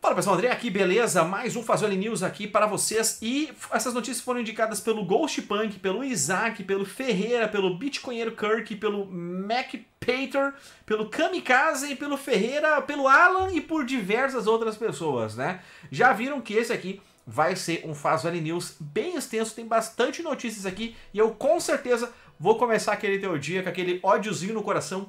Fala pessoal, André aqui, beleza? Mais um Fazoli News aqui para vocês e essas notícias foram indicadas pelo Ghost Punk, pelo Isaac, pelo Ferreira, pelo Bitcoinheiro Kirk, pelo Mac Pater, pelo Kamikaze, pelo Ferreira, pelo Alan e por diversas outras pessoas, né? Já viram que esse aqui vai ser um Faz News bem extenso, tem bastante notícias aqui e eu com certeza vou começar aquele teu dia com aquele ódiozinho no coração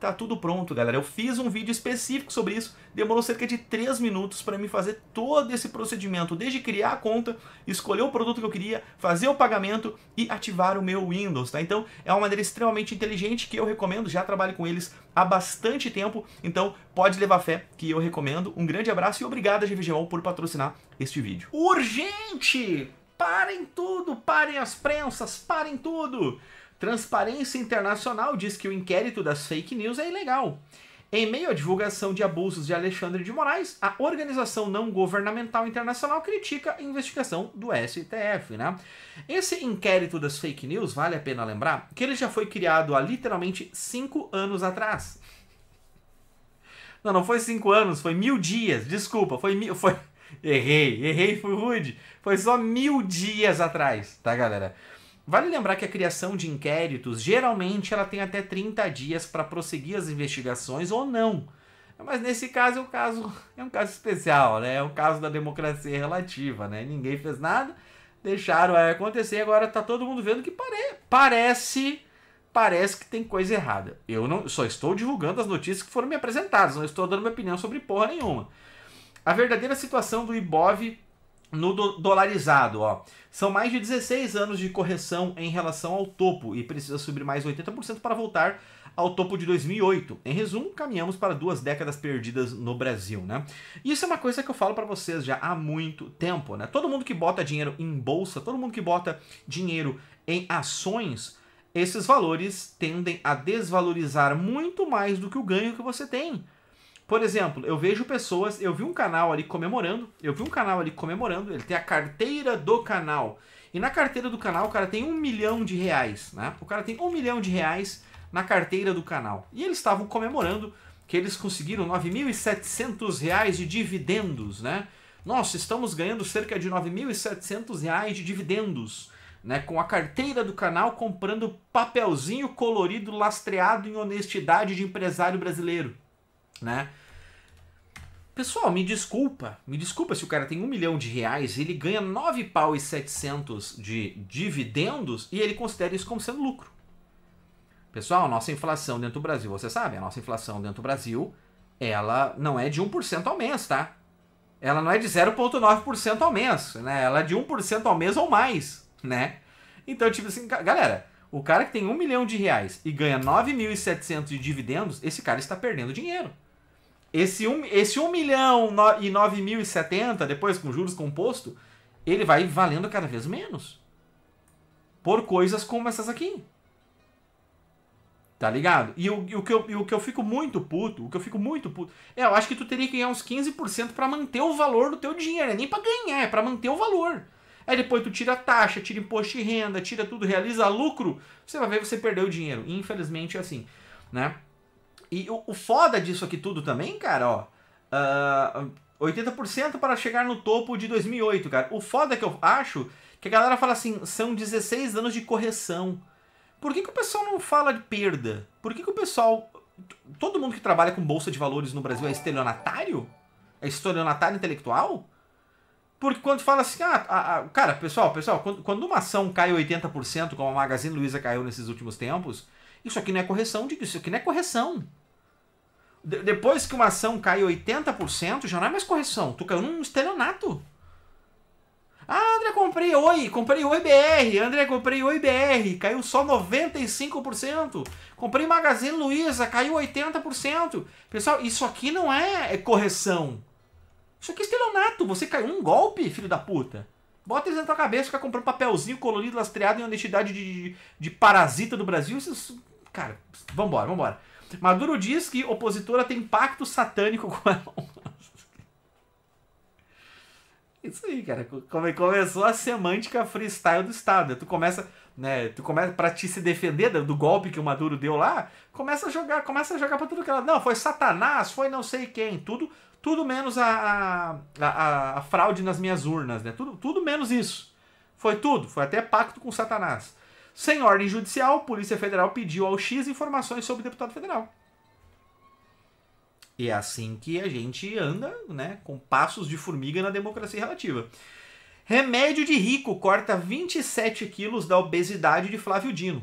Tá tudo pronto, galera. Eu fiz um vídeo específico sobre isso. Demorou cerca de 3 minutos para me fazer todo esse procedimento, desde criar a conta, escolher o produto que eu queria, fazer o pagamento e ativar o meu Windows, tá? Então, é uma maneira extremamente inteligente que eu recomendo, já trabalho com eles há bastante tempo, então pode levar fé que eu recomendo. Um grande abraço e obrigado a GVGO por patrocinar este vídeo. Urgente! Parem tudo, parem as prensas, parem tudo! Transparência Internacional diz que o inquérito das fake news é ilegal. Em meio à divulgação de abusos de Alexandre de Moraes, a Organização Não Governamental Internacional critica a investigação do STF. Né? Esse inquérito das fake news, vale a pena lembrar, que ele já foi criado há literalmente cinco anos atrás. Não, não foi cinco anos, foi mil dias. Desculpa, foi mil. Foi... Errei, errei, fui rude. Foi só mil dias atrás, tá, galera? Vale lembrar que a criação de inquéritos, geralmente, ela tem até 30 dias para prosseguir as investigações ou não. Mas nesse caso é um caso, é um caso especial, né? É o um caso da democracia relativa, né? Ninguém fez nada, deixaram acontecer, agora tá todo mundo vendo que pare parece parece que tem coisa errada. Eu não só estou divulgando as notícias que foram me apresentadas, não estou dando minha opinião sobre porra nenhuma. A verdadeira situação do IBOV no do dolarizado, ó. São mais de 16 anos de correção em relação ao topo e precisa subir mais 80% para voltar ao topo de 2008. Em resumo, caminhamos para duas décadas perdidas no Brasil, né? Isso é uma coisa que eu falo para vocês já há muito tempo, né? Todo mundo que bota dinheiro em bolsa, todo mundo que bota dinheiro em ações, esses valores tendem a desvalorizar muito mais do que o ganho que você tem. Por exemplo, eu vejo pessoas, eu vi um canal ali comemorando, eu vi um canal ali comemorando, ele tem a carteira do canal. E na carteira do canal o cara tem um milhão de reais, né? O cara tem um milhão de reais na carteira do canal. E eles estavam comemorando que eles conseguiram 9.700 reais de dividendos, né? Nossa, estamos ganhando cerca de 9.700 reais de dividendos, né? Com a carteira do canal comprando papelzinho colorido lastreado em honestidade de empresário brasileiro, né? Pessoal, me desculpa, me desculpa se o cara tem um milhão de reais, ele ganha nove pau e setecentos de dividendos e ele considera isso como sendo lucro. Pessoal, nossa inflação dentro do Brasil, você sabe, a nossa inflação dentro do Brasil, ela não é de 1% ao mês, tá? Ela não é de 0,9% ao mês, né? Ela é de 1% ao mês ou mais, né? Então, tipo assim, galera, o cara que tem um milhão de reais e ganha 9.700 de dividendos, esse cara está perdendo dinheiro. Esse 1 um, esse um milhão no, e 9.070, depois com juros composto, ele vai valendo cada vez menos. Por coisas como essas aqui. Tá ligado? E o, e o, que eu, o que eu fico muito puto, o que eu fico muito puto, é, eu acho que tu teria que ganhar uns 15% para manter o valor do teu dinheiro. É nem para ganhar, é para manter o valor. Aí depois tu tira taxa, tira imposto de renda, tira tudo, realiza lucro. Você vai ver, você perdeu o dinheiro. Infelizmente é assim, né? E o, o foda disso aqui tudo também, cara, ó. Uh, ah, 80% para chegar no topo de 2008, cara. O foda que eu acho que a galera fala assim, são 16 anos de correção. Por que, que o pessoal não fala de perda? Por que, que o pessoal. Todo mundo que trabalha com bolsa de valores no Brasil é estelionatário? É estelionatário intelectual? Porque quando fala assim, ah, a, a, cara, pessoal, pessoal, quando, quando, uma ação cai 80%, como a Magazine Luiza caiu nesses últimos tempos, isso aqui não é correção, digo, isso aqui não é correção depois que uma ação cai 80%, já não é mais correção. Tu caiu num estelionato. Ah, André, comprei Oi, comprei Oi BR. André, comprei Oi BR, caiu só 95%. Comprei Magazine Luiza, caiu 80%. Pessoal, isso aqui não é, é correção. Isso aqui é estelionato. Você caiu um golpe, filho da puta. Bota eles na tua cabeça, ficar comprando papelzinho colorido, lastreado em uma de, de, de parasita do Brasil. Isso, Cara, vambora, vambora. Maduro diz que opositora tem pacto satânico com ela Isso aí, cara. começou a semântica freestyle do Estado. Tu começa, né? Tu começa para te se defender do golpe que o Maduro deu lá. Começa a jogar, começa a jogar para tudo que ela. É não, foi Satanás, foi não sei quem, tudo, tudo menos a, a, a, a fraude nas minhas urnas, né? Tudo, tudo menos isso. Foi tudo. Foi até pacto com Satanás. Sem ordem judicial, Polícia Federal pediu ao X informações sobre o deputado federal. E é assim que a gente anda, né, com passos de formiga na democracia relativa. Remédio de rico corta 27 quilos da obesidade de Flávio Dino.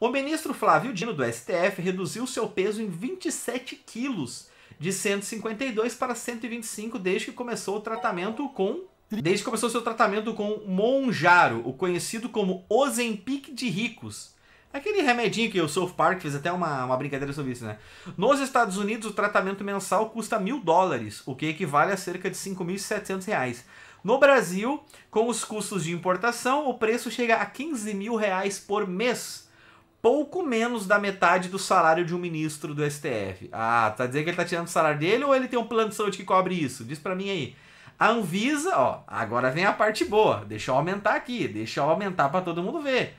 O ministro Flávio Dino do STF reduziu seu peso em 27 quilos, de 152 para 125 desde que começou o tratamento com Desde que começou seu tratamento com Monjaro, o conhecido como Ozempic de ricos. Aquele remedinho que o South Park fez até uma, uma brincadeira sobre isso, né? Nos Estados Unidos, o tratamento mensal custa mil dólares, o que equivale a cerca de 5.700 reais. No Brasil, com os custos de importação, o preço chega a 15 mil reais por mês. Pouco menos da metade do salário de um ministro do STF. Ah, tá dizendo que ele tá tirando o salário dele ou ele tem um plano de saúde que cobre isso? Diz para mim aí. A Anvisa, ó, agora vem a parte boa. Deixa eu aumentar aqui, deixa eu aumentar para todo mundo ver.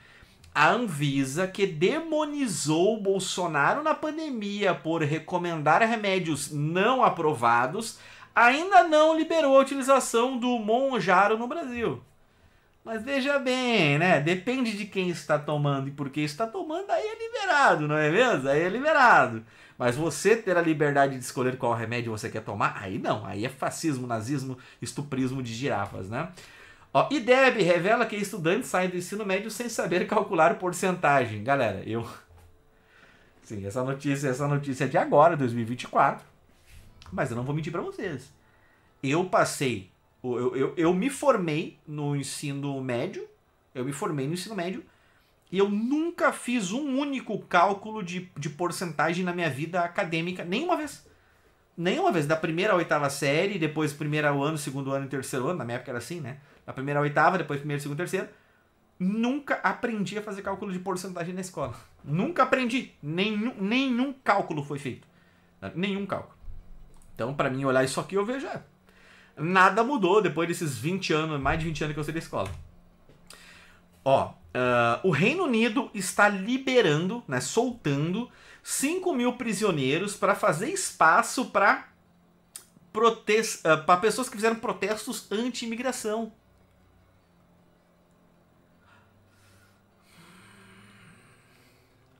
A Anvisa que demonizou o Bolsonaro na pandemia por recomendar remédios não aprovados, ainda não liberou a utilização do Monjaro no Brasil. Mas veja bem, né? Depende de quem está tomando e por que está tomando, aí é liberado, não é mesmo? Aí é liberado. Mas você ter a liberdade de escolher qual remédio você quer tomar, aí não, aí é fascismo, nazismo, estuprismo de girafas, né? Ó, IDEB revela que estudantes saem do ensino médio sem saber calcular porcentagem. Galera, eu. Sim, essa notícia, essa notícia é de agora, 2024. Mas eu não vou mentir para vocês. Eu passei. Eu, eu, eu me formei no ensino médio. Eu me formei no ensino médio e eu nunca fiz um único cálculo de, de porcentagem na minha vida acadêmica, nenhuma vez. Nenhuma vez. Da primeira à oitava série, depois primeiro ano, segundo ano e terceiro ano, na minha época era assim, né? Da primeira à oitava, depois primeiro, segundo, terceiro. Nunca aprendi a fazer cálculo de porcentagem na escola. Nunca aprendi. Nenhum, nenhum cálculo foi feito. Nenhum cálculo. Então, para mim, olhar isso aqui, eu vejo, é, nada mudou depois desses 20 anos, mais de 20 anos que eu saí da escola. Ó, uh, o Reino Unido está liberando, né, soltando 5 mil prisioneiros para fazer espaço para uh, ah, pessoas que fizeram protestos anti-imigração.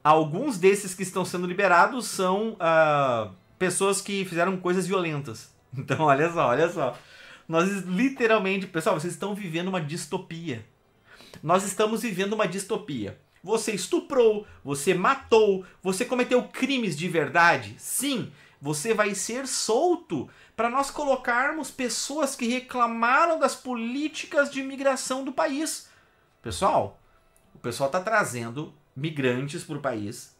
Alguns desses que estão sendo liberados são uh, pessoas que fizeram coisas violentas. Então, olha só, olha só. Nós literalmente, pessoal, vocês estão vivendo uma distopia. Nós estamos vivendo uma distopia. Você estuprou, você matou, você cometeu crimes de verdade? Sim, você vai ser solto para nós colocarmos pessoas que reclamaram das políticas de imigração do país. Pessoal, o pessoal está trazendo migrantes para o país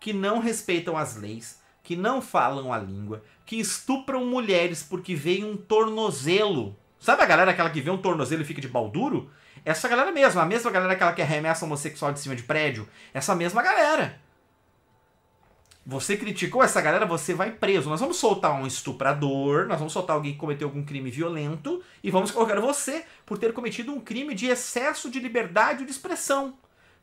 que não respeitam as leis, que não falam a língua, que estupram mulheres porque veem um tornozelo. Sabe a galera aquela que vê um tornozelo e fica de balduro? Essa galera mesmo, a mesma galera que ela que arremessa homossexual de cima de prédio, essa mesma galera. Você criticou essa galera, você vai preso. Nós vamos soltar um estuprador, nós vamos soltar alguém que cometeu algum crime violento e vamos colocar você por ter cometido um crime de excesso de liberdade de expressão.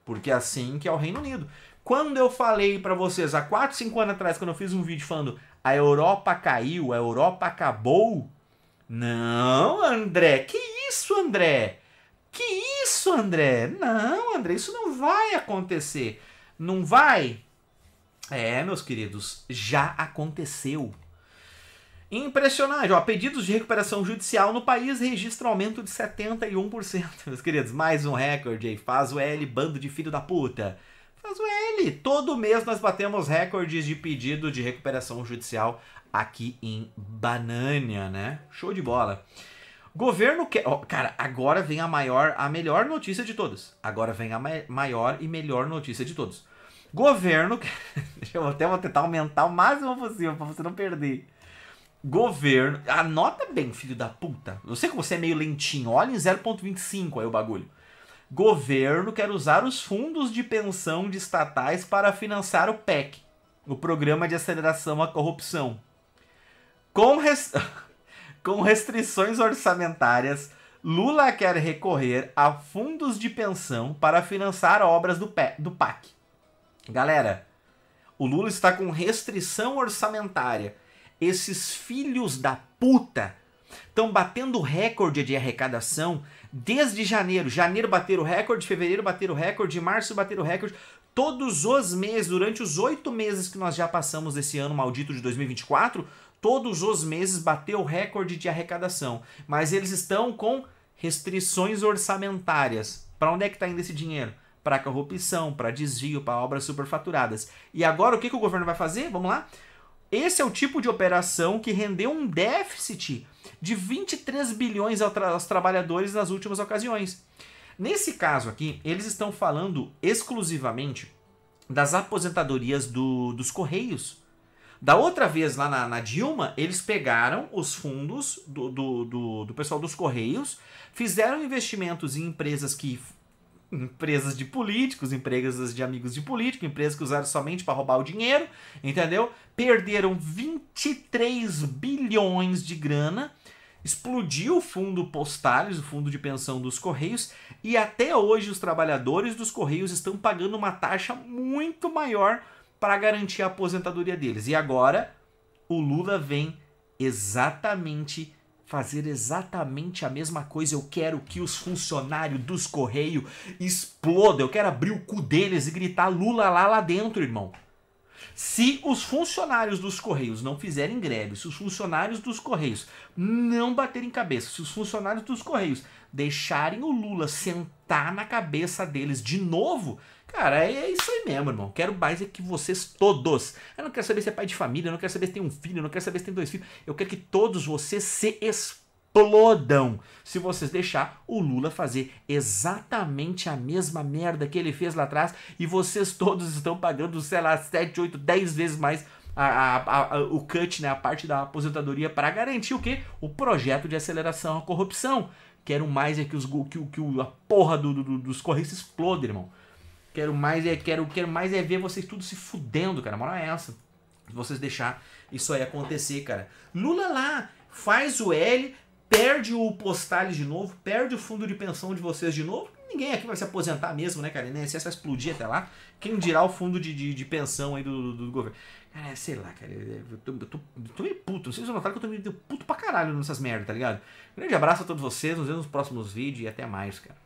Porque é assim que é o Reino Unido. Quando eu falei para vocês há 4, 5 anos atrás, quando eu fiz um vídeo falando a Europa caiu, a Europa acabou. Não, André, que isso, André? Que isso, André? Não, André, isso não vai acontecer. Não vai? É, meus queridos, já aconteceu. Impressionante, ó, pedidos de recuperação judicial no país registram aumento de 71%. Meus queridos, mais um recorde aí. Faz o L, bando de filho da puta. Faz o L. Todo mês nós batemos recordes de pedido de recuperação judicial aqui em Banânia, né? Show de bola. Governo quer. Oh, cara, agora vem a maior, a melhor notícia de todas. Agora vem a maior e melhor notícia de todos. Governo. eu até vou tentar aumentar o máximo possível para você não perder. Governo. Anota bem, filho da puta. Eu sei que você é meio lentinho. Olha em 0,25 aí o bagulho. Governo quer usar os fundos de pensão de estatais para financiar o PEC, o Programa de Aceleração à Corrupção. Com res... Com restrições orçamentárias, Lula quer recorrer a fundos de pensão para financiar obras do, do PAC. Galera, o Lula está com restrição orçamentária. Esses filhos da puta estão batendo recorde de arrecadação desde janeiro. Janeiro bater o recorde, fevereiro bater o recorde, março bater o recorde. Todos os meses, durante os oito meses que nós já passamos desse ano maldito de 2024, todos os meses bateu o recorde de arrecadação, mas eles estão com restrições orçamentárias. Para onde é que está indo esse dinheiro? Para corrupção, para desvio, para obras superfaturadas. E agora o que, que o governo vai fazer? Vamos lá? Esse é o tipo de operação que rendeu um déficit de 23 bilhões aos trabalhadores nas últimas ocasiões. Nesse caso aqui, eles estão falando exclusivamente das aposentadorias do, dos Correios, da outra vez, lá na, na Dilma, eles pegaram os fundos do, do, do, do pessoal dos Correios, fizeram investimentos em empresas que empresas de políticos, empresas de amigos de político, empresas que usaram somente para roubar o dinheiro, entendeu? Perderam 23 bilhões de grana, explodiu o fundo Postalhos, o fundo de pensão dos Correios, e até hoje os trabalhadores dos Correios estão pagando uma taxa muito maior para garantir a aposentadoria deles. E agora o Lula vem exatamente fazer exatamente a mesma coisa. Eu quero que os funcionários dos Correios explodam. Eu quero abrir o cu deles e gritar Lula lá lá dentro, irmão. Se os funcionários dos Correios não fizerem greve, se os funcionários dos Correios não baterem cabeça, se os funcionários dos Correios deixarem o Lula sentar na cabeça deles de novo, cara, é isso aí mesmo, irmão. Quero mais é que vocês todos. Eu não quero saber se é pai de família, eu não quero saber se tem um filho, eu não quero saber se tem dois filhos. Eu quero que todos vocês se exponham explodam se vocês deixar o Lula fazer exatamente a mesma merda que ele fez lá atrás e vocês todos estão pagando, sei lá, 7, 8, 10 vezes mais a, a, a, o cut, né, a parte da aposentadoria para garantir o que? O projeto de aceleração à corrupção. Quero mais é que, os, que, que a porra do, do, dos correios exploda, irmão. Quero mais é quero, quero mais é ver vocês tudo se fudendo, cara. A moral é essa. Vocês deixar isso aí acontecer, cara. Lula lá faz o L, perde o postal de novo, perde o fundo de pensão de vocês de novo. Ninguém aqui vai se aposentar mesmo, né, cara? Se INSS vai explodir até lá. Quem dirá o fundo de, de, de pensão aí do, do, do, governo? Cara, sei lá, cara. Eu tô, eu tô, eu tô meio puto. Não sei se vocês notaram que eu tô meio puto pra caralho nessas merdas, tá ligado? Grande abraço a todos vocês. Nos vemos nos próximos vídeos e até mais, cara.